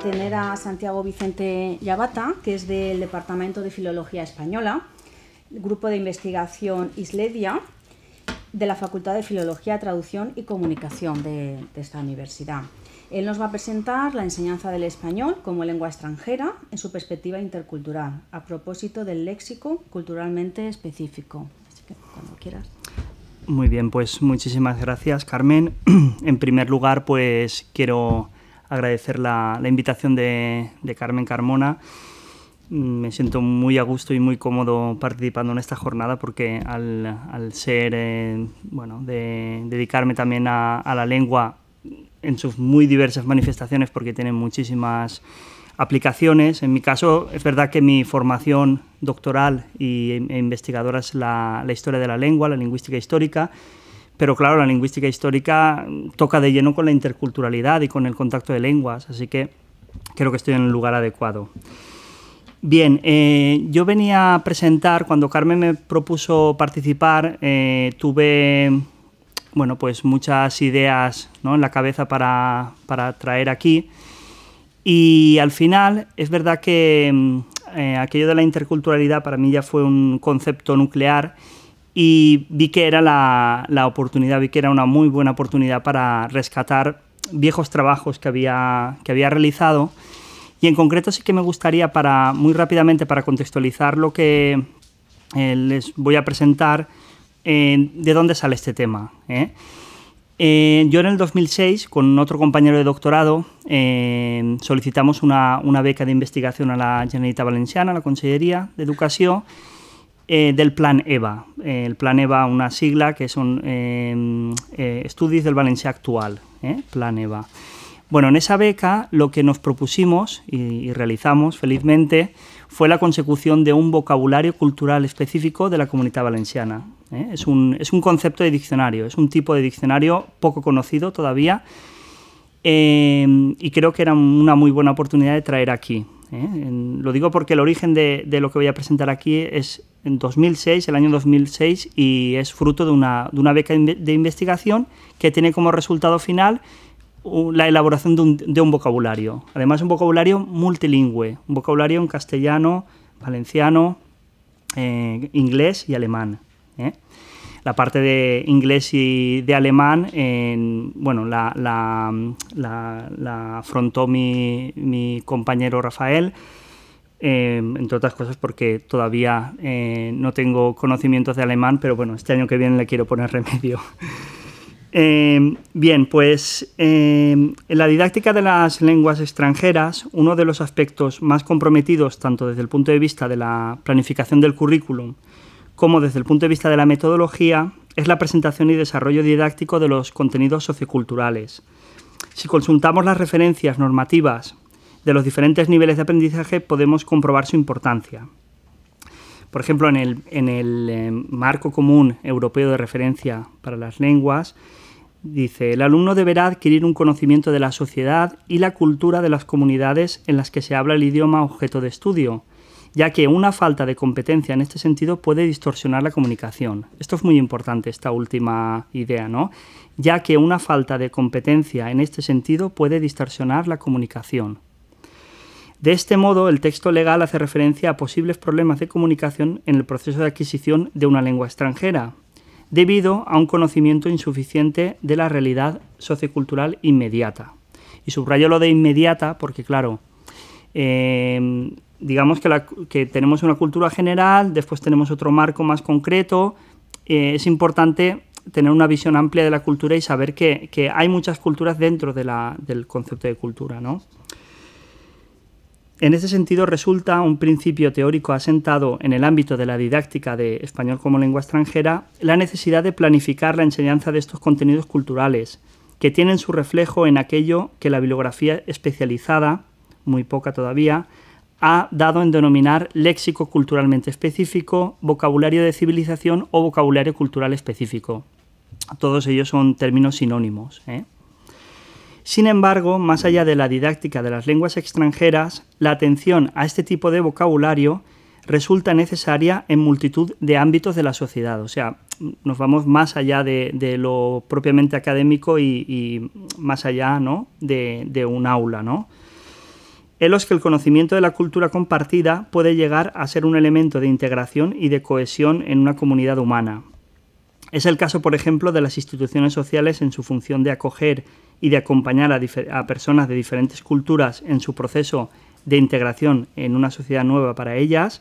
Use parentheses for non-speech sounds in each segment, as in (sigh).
tener a Santiago Vicente Yabata, que es del Departamento de Filología Española, Grupo de Investigación Isledia, de la Facultad de Filología, Traducción y Comunicación de, esta universidad. Él nos va a presentar la enseñanza del español como lengua extranjera en su perspectiva intercultural, a propósito del léxico culturalmente específico. Así que cuando quieras. Muy bien, pues muchísimas gracias, Carmen. (clears throat) en primer lugar, pues quiero agradecer la, invitación de, Carmen Carmona. Mm, me siento muy a gusto y muy cómodo participando en esta jornada porque al, ser, eh, bueno, de, dedicarme también a, la lengua en sus muy diversas manifestaciones porque tiene muchísimas aplicaciones. En mi caso, es verdad que mi formación doctoral e investigadora es la, la, historia de la lengua, la lingüística histórica, pero claro, la lingüística histórica toca de lleno con la interculturalidad y con el contacto de lenguas, así que creo que estoy en el lugar adecuado. Bien, eh, yo venía a presentar, cuando Carmen me propuso participar, eh, tuve bueno, pues muchas ideas en la cabeza para, traer aquí. Y al final, es verdad que mm, eh, aquello de la interculturalidad para mí ya fue un concepto nuclear y vi que era la, la, oportunidad, vi que era una muy buena oportunidad para rescatar viejos trabajos que había, que había realizado. Y en concreto sí que me gustaría, para, muy rápidamente, para contextualizar lo que eh, les voy a presentar, eh, de dónde sale este tema. Eh? yo en el 2006, con otro compañero de doctorado, solicitamos una, una, beca de investigación a la Generalitat Valenciana, a la Consellería de Educación. Eh, del Plan EVA. Eh, el Plan EVA, una sigla que son eh, Estudios del Valencia Actual, Plan EVA. Bueno, en esa beca lo que nos propusimos y, realizamos felizmente fue la consecución de un vocabulario cultural específico de la comunidad valenciana. Es, un, concepto de diccionario, es un tipo de diccionario poco conocido todavía y creo que era una muy buena oportunidad de traer aquí. ¿eh? lo digo porque el origen de, lo que voy a presentar aquí es en 2006, el año 2006, y es fruto de una, beca de investigación que tiene como resultado final la elaboración de un, vocabulario. Además, un vocabulario multilingüe, un vocabulario en castellano, valenciano, eh, inglés y alemán. ¿eh? la parte de inglés y de alemán, bueno, la, afrontó mi, compañero Rafael. Em, entre otras cosas porque todavía eh, no tengo conocimientos de alemán, pero bueno, este año que viene le quiero poner (laughs) remedio. Em, bien, pues em, en la didáctica de las lenguas extranjeras, uno de los aspectos más comprometidos, tanto desde el punto de vista de la planificación del currículum como desde el punto de vista de la metodología es la presentación y desarrollo didáctico de los contenidos socioculturales. Si consultamos las referencias normativas de los diferentes niveles de aprendizaje, podemos comprobar su importancia. Por ejemplo, en el, eh, marco común europeo de referencia para las lenguas, dice, el alumno deberá adquirir un conocimiento de la sociedad y la cultura de las comunidades en las que se habla el idioma objeto de estudio, ya que una falta de competencia en este sentido puede distorsionar la comunicación. Esto es muy importante, esta última idea, ¿no? Ya que una falta de competencia en este sentido puede distorsionar la comunicación. De este modo, el texto legal hace referencia a posibles problemas de comunicación en el proceso de adquisición de una lengua extranjera, debido a un conocimiento insuficiente de la realidad sociocultural inmediata. Y subrayo lo de inmediata porque, claro, eh, digamos que, tenemos una cultura general, después tenemos otro marco más concreto. Eh, es importante tener una visión amplia de la cultura y saber que, hay muchas culturas dentro del concepto de cultura. En ese sentido resulta un principio teórico asentado en el ámbito de la didáctica de español como lengua extranjera la necesidad de planificar la enseñanza de estos contenidos culturales, que tienen su reflejo en aquello que la bibliografía especializada, muy poca todavía, ha dado en denominar léxico culturalmente específico, vocabulario de civilización o vocabulario cultural específico. Todos ellos son términos sinónimos. ¿eh? Sin embargo, más allá de la didáctica de las lenguas extranjeras, la atención a este tipo de vocabulario resulta necesaria en multitud de ámbitos de la sociedad. O sea, nos vamos más allá de, lo propiamente académico y, más allá ¿no? de, un aula, en los que el conocimiento de la cultura compartida puede llegar a ser un elemento de integración y de cohesión en una comunidad humana. Es el caso, por ejemplo, de las instituciones sociales en su función de acoger y de acompañar a, personas de diferentes culturas en su proceso de integración en una sociedad nueva para ellas,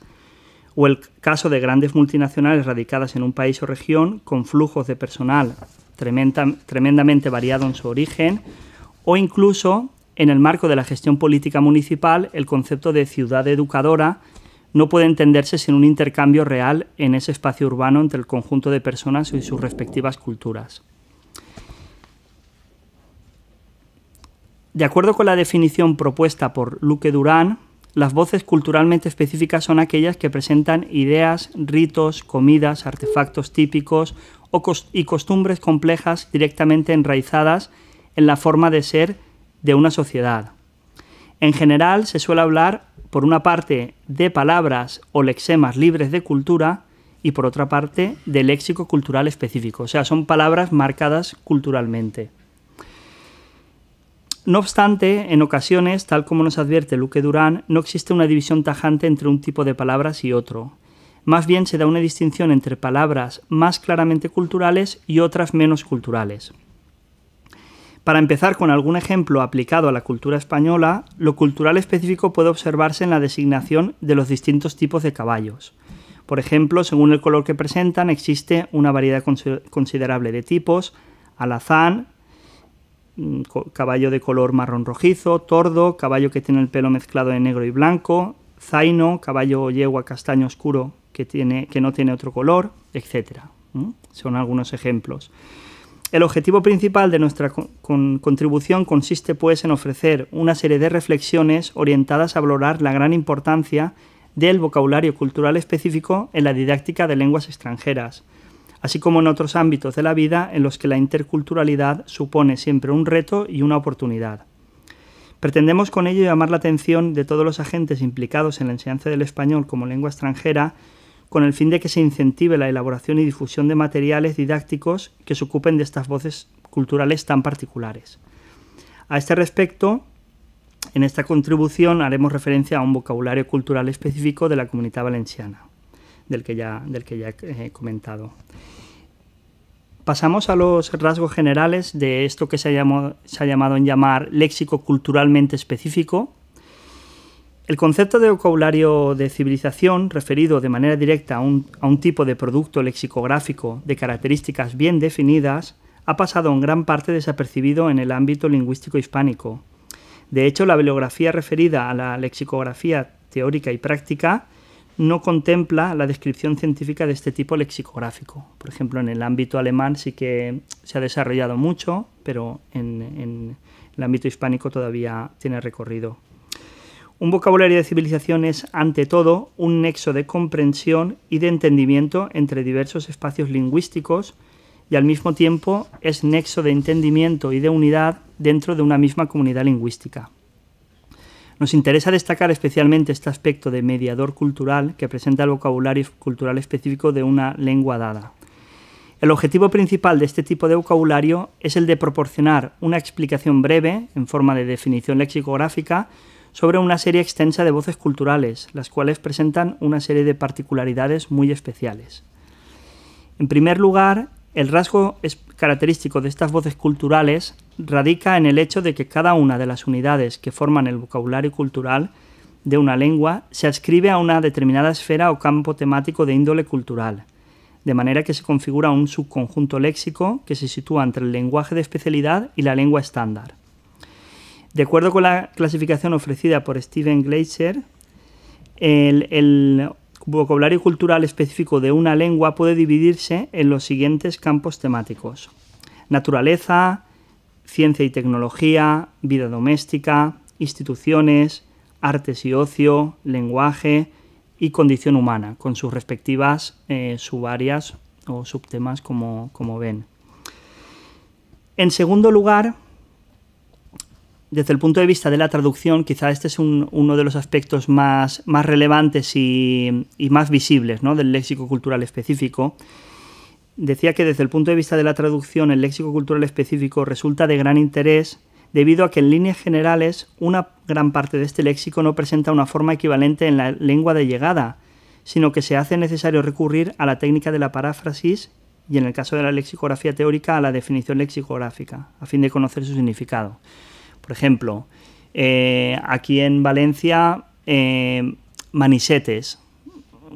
o el caso de grandes multinacionales radicadas en un país o región con flujos de personal tremendamente variado en su origen, o incluso en el marco de la gestión política municipal, el concepto de ciudad educadora no puede entenderse sin un intercambio real en ese espacio urbano entre el conjunto de personas y sus respectivas culturas. De acuerdo con la definición propuesta por Luque Durán, las voces culturalmente específicas son aquellas que presentan ideas, ritos, comidas, artefactos típicos y costumbres complejas directamente enraizadas en la forma de ser de una sociedad. En general se suele hablar, por una parte, de palabras o lexemas libres de cultura y por otra parte, de léxico cultural específico, o sea, son palabras marcadas culturalmente. No obstante, en ocasiones, tal como nos advierte Luque Durán, no existe una división tajante entre un tipo de palabras y otro. Más bien se da una distinción entre palabras más claramente culturales y otras menos culturales. Para empezar con algún ejemplo aplicado a la cultura española, lo cultural específico puede observarse en la designación de los distintos tipos de caballos. Por ejemplo, según el color que presentan, existe una variedad considerable de tipos, alazán, mm, caballo de color marrón rojizo, tordo, caballo que tiene el pelo mezclado de negro y blanco, zaino, caballo o yegua castaño oscuro que, no tiene otro color, etc. Son algunos ejemplos. El objetivo principal de nuestra contribución consiste pues en ofrecer una serie de reflexiones orientadas a valorar la gran importancia del vocabulario cultural específico en la didáctica de lenguas extranjeras, así como en otros ámbitos de la vida en los que la interculturalidad supone siempre un reto y una oportunidad. Pretendemos con ello llamar la atención de todos los agentes implicados en la enseñanza del español como lengua extranjera con el fin de que se incentive la elaboración y difusión de materiales didácticos que se ocupen de estas voces culturales tan particulares. A este respecto, en esta contribución haremos referencia a un vocabulario cultural específico de la comunidad valenciana, del que ya, eh, he comentado. Pasamos a los rasgos generales de esto que se se ha llamado en llamar léxico culturalmente específico, el concepto de vocabulario de civilización, referido de manera directa a un, tipo de producto lexicográfico de características bien definidas, ha pasado en gran parte desapercibido en el ámbito lingüístico hispánico. De hecho, la bibliografía referida a la lexicografía teórica y práctica no contempla la descripción científica de este tipo lexicográfico. Por ejemplo, en el ámbito alemán sí que se ha desarrollado mucho, pero en el ámbito hispánico todavía tiene recorrido. Un vocabulario de civilización es, ante todo, un nexo de comprensión y de entendimiento entre diversos espacios lingüísticos y al mismo tiempo es nexo de entendimiento y de unidad dentro de una misma comunidad lingüística. Nos interesa destacar especialmente este aspecto de mediador cultural que presenta el vocabulario cultural específico de una lengua dada. El objetivo principal de este tipo de vocabulario es el de proporcionar una explicación breve, en forma de definición lexicográfica, sobre una serie extensa de voces culturales, las cuales presentan una serie de particularidades muy especiales. En primer lugar, el rasgo característico de estas voces culturales radica en el hecho de que cada una de las unidades que forman el vocabulario cultural de una lengua se ascribe a una determinada esfera o campo temático de índole cultural, de manera que se configura un subconjunto léxico que se sitúa entre el lenguaje de especialidad y la lengua estándar. De acuerdo con la clasificación ofrecida por Stephen Glaser, el, vocabulario cultural específico de una lengua puede dividirse en los siguientes campos temáticos. Naturaleza, ciencia y tecnología, vida doméstica, instituciones, artes y ocio, lenguaje y condición humana, con sus respectivas eh, subáreas o subtemas como ven. En segundo lugar, desde el punto de vista de la traducción, quizá este es uno de los aspectos más, relevantes y, más visibles del léxico cultural específico. Decía que desde el punto de vista de la traducción, el léxico cultural específico resulta de gran interés debido a que en líneas generales una gran parte de este léxico no presenta una forma equivalente en la lengua de llegada, sino que se hace necesario recurrir a la técnica de la paráfrasis y en el caso de la lexicografía teórica a la definición lexicográfica, a fin de conocer su significado. Por ejemplo, eh, aquí en Valencia, eh, manisetes.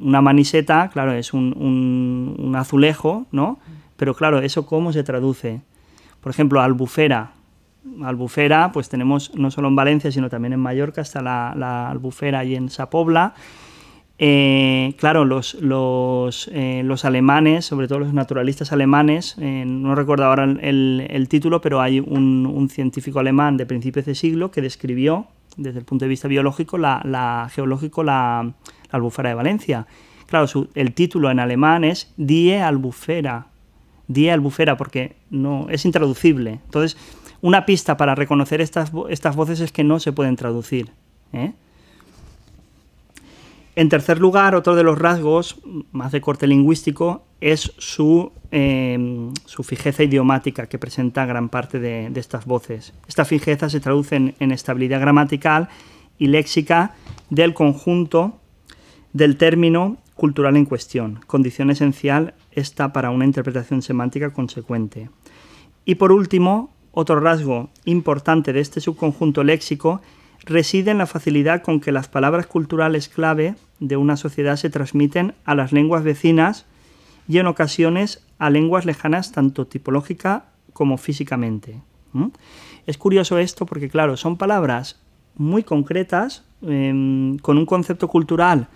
Una maniseta, claro, es un, azulejo, ¿no? Pero claro, ¿eso cómo se traduce? Por ejemplo, albufera. Albufera, pues tenemos no solo en Valencia, sino también en Mallorca, está la, la albufera y en Sapobla. Eh, claro, los, eh, los, alemanes, sobre todo los naturalistas alemanes, eh, no recuerdo ahora el, título, pero hay un, científico alemán de principios de siglo que describió, desde el punto de vista biológico, la, geológico, la, albufera de Valencia. Claro, el título en alemán es Die Albufera. Die Albufera, porque no, es intraducible. Entonces, una pista para reconocer estas, estas voces es que no se pueden traducir. En tercer lugar, otro de los rasgos más de corte lingüístico es su, eh, fijeza idiomática que presenta gran parte de, estas voces. Esta fijeza se traduce en, en estabilidad gramatical y léxica del conjunto del término cultural en cuestión, condición esencial esta para una interpretación semántica consecuente. Y por último, otro rasgo importante de este subconjunto léxico reside en la facilidad con que las palabras culturales clave de una sociedad se transmiten a las lenguas vecinas y en ocasiones a lenguas lejanas tanto tipológica como físicamente. Es curioso esto porque, claro, son palabras muy concretas, em, con un concepto cultural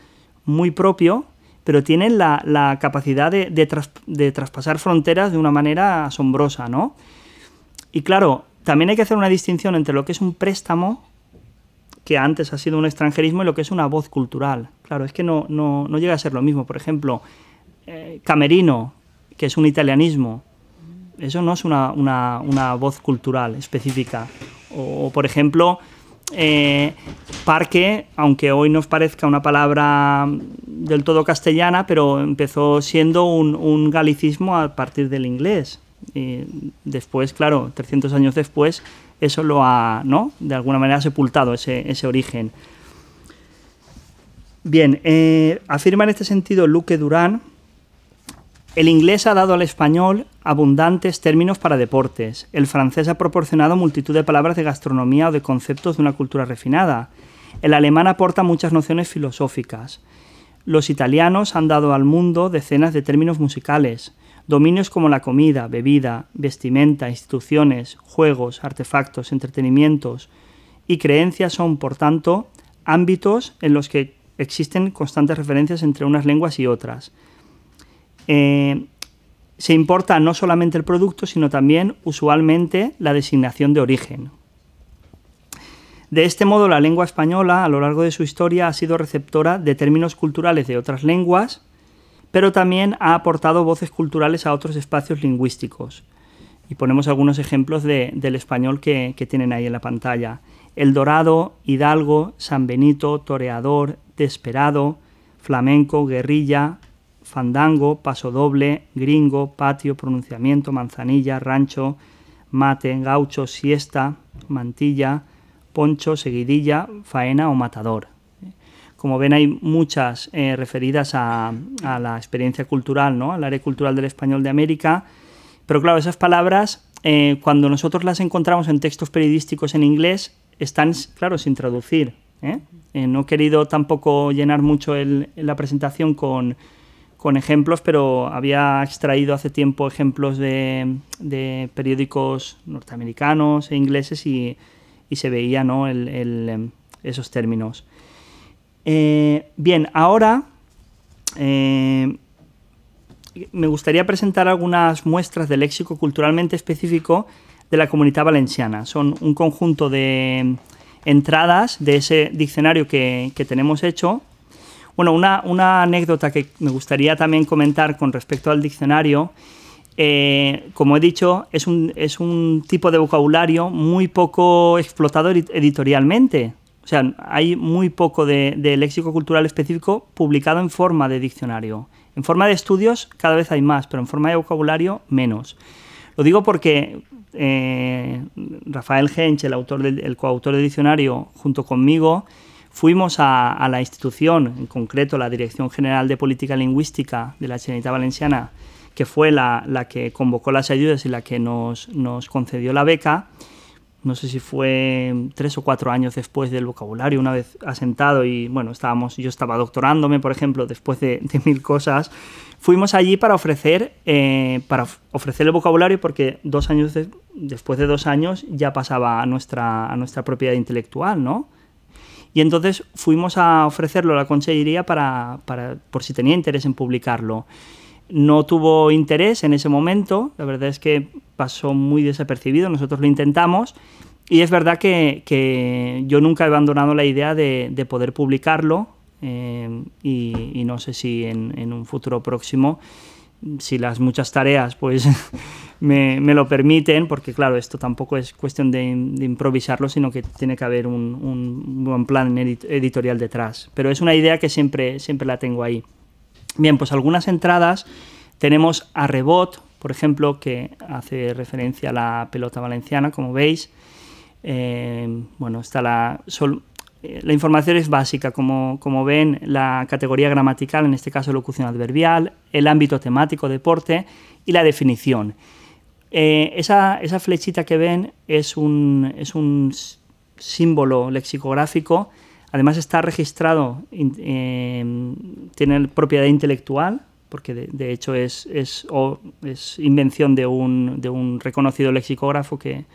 muy propio, pero tienen la, capacidad de, de, traspasar fronteras de una manera asombrosa, ¿no? Y claro, también hay que hacer una distinción entre lo que es un préstamo que antes ha sido un extranjerismo y lo que es una voz cultural. Claro, es que no, llega a ser lo mismo. Por ejemplo, eh, Camerino, que es un italianismo, eso no es una, voz cultural específica. O, por ejemplo, eh, parque, aunque hoy nos parezca una palabra del todo castellana, pero empezó siendo un, un galicismo a partir del inglés. Y después, claro, 300 años después, eso lo ha, ¿no? De alguna manera ha sepultado ese, origen. Bien, eh, afirma en este sentido Luque Durán, el inglés ha dado al español abundantes términos para deportes, el francés ha proporcionado multitud de palabras de gastronomía o de conceptos de una cultura refinada, el alemán aporta muchas nociones filosóficas, los italianos han dado al mundo decenas de términos musicales, Dominios como la comida, bebida, vestimenta, instituciones, juegos, artefactos, entretenimientos y creencias son, por tanto, ámbitos en los que existen constantes referencias entre unas lenguas y otras. Eh, se importa no solamente el producto, sino también usualmente la designación de origen. De este modo, la lengua española a lo largo de su historia ha sido receptora de términos culturales de otras lenguas, pero también ha aportado voces culturales a otros espacios lingüísticos. Y ponemos algunos ejemplos de, del español que, tienen ahí en la pantalla. El Dorado, Hidalgo, San Benito, Toreador, Desperado, Flamenco, Guerrilla, Fandango, Pasodoble, Doble, Gringo, Patio, Pronunciamiento, Manzanilla, Rancho, Mate, Gaucho, Siesta, Mantilla, Poncho, Seguidilla, Faena o Matador. Como ven, hay muchas eh, referidas a, la experiencia cultural, ¿no? al área cultural del español de América. Pero claro, esas palabras, eh, cuando nosotros las encontramos en textos periodísticos en inglés, están, claro, sin traducir. ¿eh? no he querido tampoco llenar mucho la presentación con, ejemplos, pero había extraído hace tiempo ejemplos de, periódicos norteamericanos e ingleses y, se veía ¿no? Em, esos términos. Eh, bien, ahora eh, me gustaría presentar algunas muestras de léxico culturalmente específico de la comunidad valenciana. Son un conjunto de entradas de ese diccionario que, tenemos hecho. Bueno, una, anécdota que me gustaría también comentar con respecto al diccionario. Eh, como he dicho, es un tipo de vocabulario muy poco explotado editorialmente. O sea, hay muy poco de, léxico cultural específico publicado en forma de diccionario. En forma de estudios cada vez hay más, pero en forma de vocabulario menos. Lo digo porque eh, Rafael Gench, el, autor del, coautor del diccionario, junto conmigo, fuimos a, la institución, en concreto la Dirección General de Política Lingüística de la Generalitat Valenciana, que fue la, que convocó las ayudas y la que nos concedió la beca, no sé si fue tres o cuatro años después del vocabulario, una vez asentado y bueno, estábamos, yo estaba doctorándome, por ejemplo, después de, mil cosas, fuimos allí para ofrecer, eh, para ofrecer el vocabulario porque dos años después de dos años ya pasaba a nuestra, nuestra propiedad intelectual, ¿no? Y entonces fuimos a ofrecerlo a la consejería para, por si tenía interés en publicarlo no tuvo interés en ese momento, la verdad es que pasó muy desapercibido, nosotros lo intentamos y es verdad que, yo nunca he abandonado la idea de, poder publicarlo eh, y, no sé si en, un futuro próximo, si las muchas tareas pues (laughs) me, lo permiten, porque claro, esto tampoco es cuestión de, improvisarlo, sino que tiene que haber un, buen plan editorial detrás. Pero es una idea que siempre, siempre la tengo ahí. Bien, pues algunas entradas tenemos a rebot, por ejemplo, que hace referencia a la pelota valenciana, como veis. Eh, bueno, está la, eh, la información es básica, como, ven, la categoría gramatical, en este caso locución adverbial, el ámbito temático, deporte y la definición. Eh, esa, esa, flechita que ven es un, es un símbolo lexicográfico Además está registrado, eh, tiene propiedad intelectual, porque de, hecho es, es, invención de un, de un, reconocido lexicógrafo que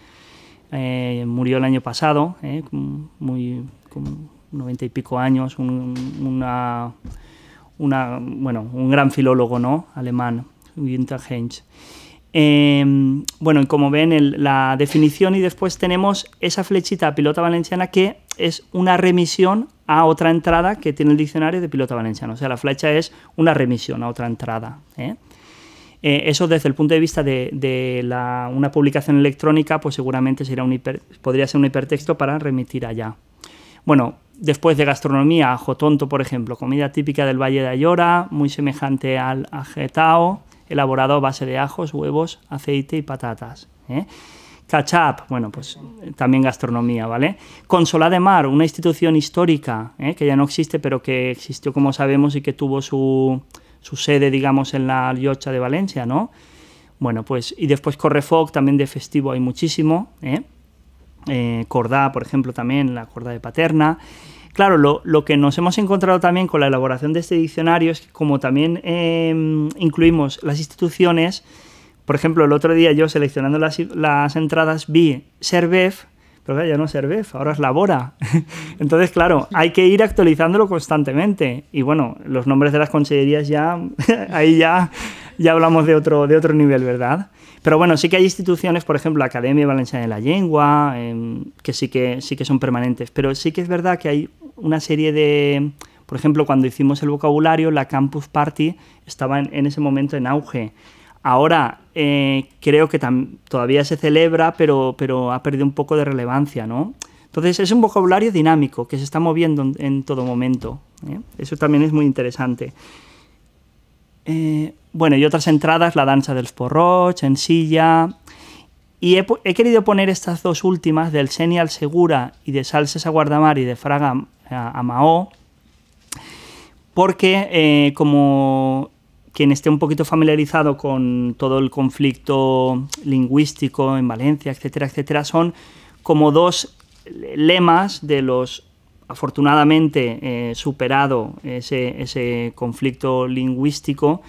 eh, murió el año pasado, eh, con, muy, con 90 y pico años, un, una, bueno, un gran filólogo ¿no? alemán, Günther eh, bueno, como ven, la definición y después tenemos esa flechita pilota valenciana que es una remisión a otra entrada que tiene el diccionario de pilota valenciano. O sea, la flecha es una remisión a otra entrada. ¿eh? Eh, eso desde el punto de vista de, una publicación electrónica, pues seguramente un podría ser un hipertexto para remitir allá. Bueno, después de gastronomía, ajo tonto, por ejemplo, comida típica del Valle de Ayora, muy semejante al ajetao elaborado a base de ajos, huevos, aceite y patatas. ¿eh? Cachap, bueno, pues eh, también gastronomía, ¿vale? consola de Mar, una institución histórica ¿eh? que ya no existe, pero que existió, como sabemos, y que tuvo su, su sede, digamos, en la Llocha de Valencia, ¿no? Bueno, pues, y después Correfoc, también de festivo hay muchísimo, ¿eh? eh por ejemplo, también, la corda de Paterna. Claro, lo, que nos hemos encontrado también con la elaboración de este diccionario es que como también em, incluimos las instituciones, por ejemplo, el otro día yo seleccionando las, entradas vi Servef, pero ya no es ahora es Labora. (laughs) Entonces, claro, hay que ir actualizándolo constantemente. Y bueno, los nombres de las consellerías ya, (laughs) ahí ya ya hablamos de otro, de otro nivel, ¿verdad? Pero bueno, sí que hay instituciones, por ejemplo, la Academia Valenciana de la Lengua, em, que, sí que sí que son permanentes, pero sí que es verdad que hay una serie de... Por ejemplo, cuando hicimos el vocabulario, la Campus Party estaba en, ese momento en auge. Ahora eh, creo que todavía se celebra, pero, pero ha perdido un poco de relevancia, ¿no? Entonces es un vocabulario dinámico que se está moviendo en, todo momento. ¿eh? Eso también es muy interesante. Eh, bueno, y otras entradas, la danza del sporroch, en silla. Y he, querido poner estas dos últimas, del Senial Segura y de Salses a Guardamar y de Fraga a, porque eh, como quien esté un poquito familiarizado con todo el conflicto lingüístico en Valencia, etcétera, etcétera, son como dos lemas de los afortunadamente eh, superado ese, conflicto lingüístico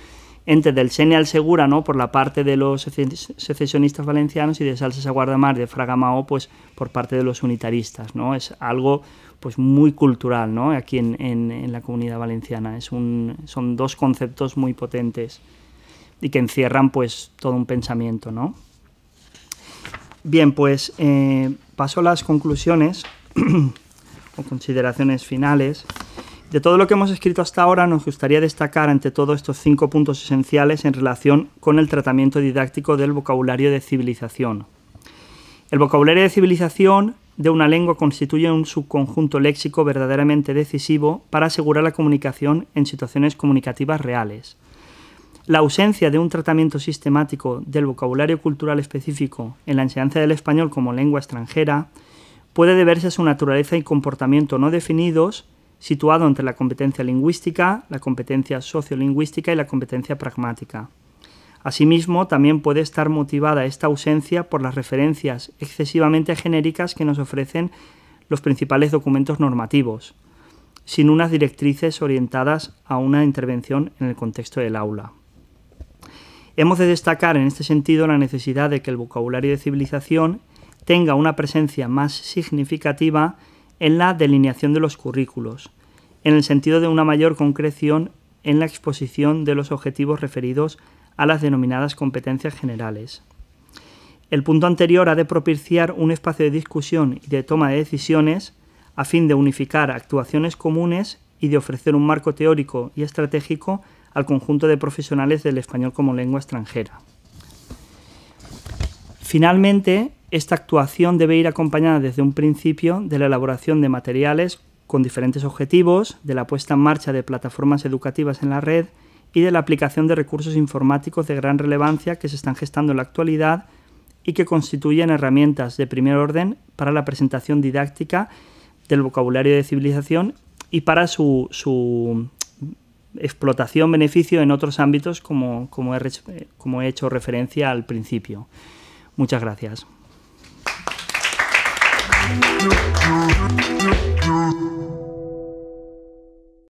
entre del Sene al Segura, ¿no? por la parte de los secesionistas valencianos y de Salsas a Guardamar de Fragamao, pues por parte de los unitaristas, ¿no? Es algo pues muy cultural, ¿no? Aquí en, la comunidad valenciana. Es un, son dos conceptos muy potentes y que encierran pues todo un pensamiento, ¿no? Bien, pues eh, paso a las conclusiones. (clears throat) o consideraciones finales. De todo lo que hemos escrito hasta ahora, nos gustaría destacar ante todo estos cinco puntos esenciales en relación con el tratamiento didáctico del vocabulario de civilización. El vocabulario de civilización de una lengua constituye un subconjunto léxico verdaderamente decisivo para asegurar la comunicación en situaciones comunicativas reales. La ausencia de un tratamiento sistemático del vocabulario cultural específico en la enseñanza del español como lengua extranjera puede deberse a su naturaleza y comportamiento no definidos, situado entre la competencia lingüística, la competencia sociolingüística y la competencia pragmática. Asimismo, también puede estar motivada esta ausencia por las referencias excesivamente genéricas que nos ofrecen los principales documentos normativos, sin unas directrices orientadas a una intervención en el contexto del aula. Hemos de destacar en este sentido la necesidad de que el vocabulario de civilización tenga una presencia más significativa en la delineación de los currículos, en el sentido de una mayor concreción en la exposición de los objetivos referidos a las denominadas competencias generales. El punto anterior ha de propiciar un espacio de discusión y de toma de decisiones a fin de unificar actuaciones comunes y de ofrecer un marco teórico y estratégico al conjunto de profesionales del español como lengua extranjera. Finalmente, esta actuación debe ir acompañada desde un principio de la elaboración de materiales con diferentes objetivos, de la puesta en marcha de plataformas educativas en la red y de la aplicación de recursos informáticos de gran relevancia que se están gestando en la actualidad y que constituyen herramientas de primer orden para la presentación didáctica del vocabulario de civilización y para su, explotación, beneficio en otros ámbitos como, como he hecho referencia al principio. Muchas gracias. you.